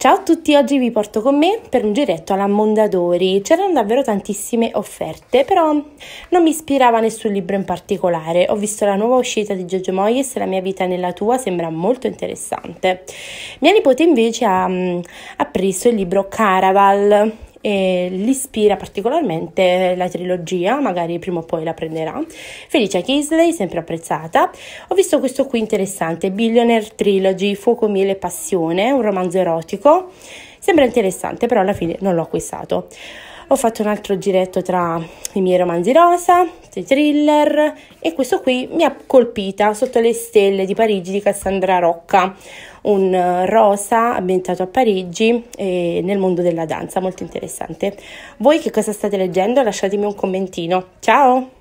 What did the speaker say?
Ciao a tutti, oggi vi porto con me per un giretto alla Mondadori. C'erano davvero tantissime offerte, però non mi ispirava nessun libro in particolare. Ho visto la nuova uscita di Giorgio Moyes, La mia vita nella tua, sembra molto interessante. Mia nipote invece ha, mm, ha preso il libro Caraval, e l'ispira particolarmente la trilogia, magari prima o poi la prenderà. Felicia Kisley, sempre apprezzata. Ho visto questo qui interessante, Billionaire Trilogy, Fuoco, Miele e Passione, un romanzo erotico. Sembra interessante, però alla fine non l'ho acquistato ho fatto un altro giretto tra i miei romanzi rosa, i thriller e questo qui mi ha colpita sotto le stelle di Parigi di Cassandra Rocca, un eh, rosa ambientato a Parigi e nel mondo della danza, molto interessante. Voi che cosa state leggendo? Lasciatemi un commentino. Ciao!